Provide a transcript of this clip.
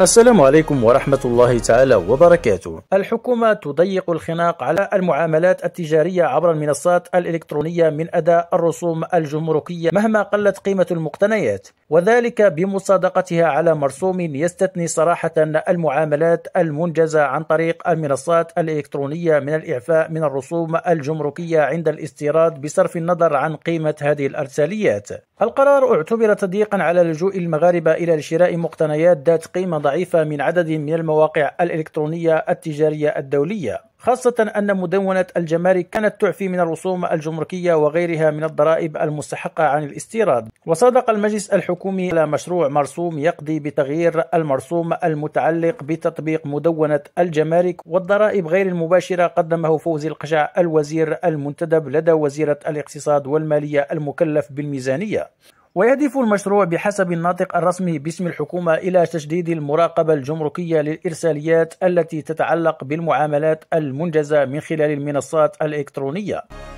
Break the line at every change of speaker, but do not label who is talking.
السلام عليكم ورحمة الله تعالى وبركاته. الحكومة تضيق الخناق على المعاملات التجارية عبر المنصات الإلكترونية من أداء الرسوم الجمركية مهما قلت قيمة المقتنيات، وذلك بمصادقتها على مرسوم يستثني صراحة المعاملات المنجزة عن طريق المنصات الإلكترونية من الإعفاء من الرسوم الجمركية عند الاستيراد بصرف النظر عن قيمة هذه الأرساليات. القرار اعتبر تضييقا على لجوء المغاربة إلى شراء مقتنيات ذات قيمة ضعيفة من عدد من المواقع الإلكترونية التجارية الدولية. خاصة أن مدونة الجمارك كانت تعفي من الرسوم الجمركية وغيرها من الضرائب المستحقة عن الاستيراد وصادق المجلس الحكومي على مشروع مرسوم يقضي بتغيير المرسوم المتعلق بتطبيق مدونة الجمارك والضرائب غير المباشرة قدمه فوزي القشع الوزير المنتدب لدى وزيرة الاقتصاد والمالية المكلف بالميزانية ويهدف المشروع بحسب الناطق الرسمي باسم الحكومة إلى تشديد المراقبة الجمركية للإرساليات التي تتعلق بالمعاملات المنجزة من خلال المنصات الإلكترونية